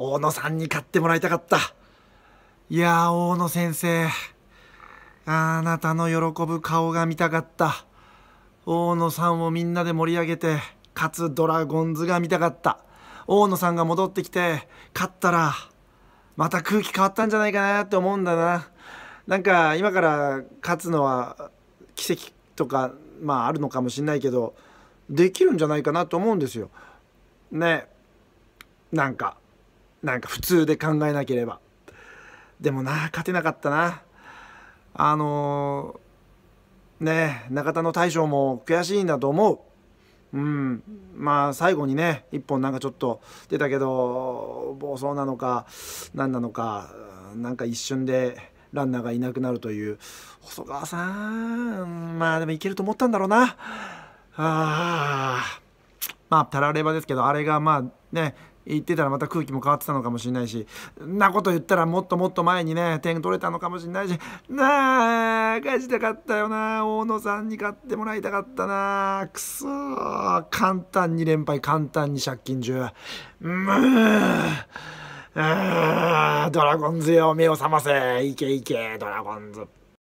大野さんに買ってもらいたかった。いや大野先生。あなたの喜ぶ顔が見たかった。大野さんをみんなで盛り上げて、かつドラゴンズが見たかった。大野さんが戻ってきて、勝ったら、また空気変わったんじゃないかなって思うんだな。なんか今から勝つのは奇跡とか、まああるのかもしんないけど、できるんじゃないかなと思うんですよ。ね。なんか。なんか普通で考えなければでもな勝てなかったなあのー、ね中田の大将も悔しいんだと思ううん、まあ最後にね1本なんかちょっと出たけど暴走なのか何なのかなんか一瞬でランナーがいなくなるという細川さんまあでもいけると思ったんだろうなあまあたらればですけどあれがまあね言ってたらまた空気も変わってたのかもしれないしなこと言ったらもっともっと前にね点取れたのかもしれないしなあ返したかったよな大野さんに勝ってもらいたかったなくそ簡単に連敗簡単に借金中うんドラゴンズよ目を覚ませいけいけドラゴンズ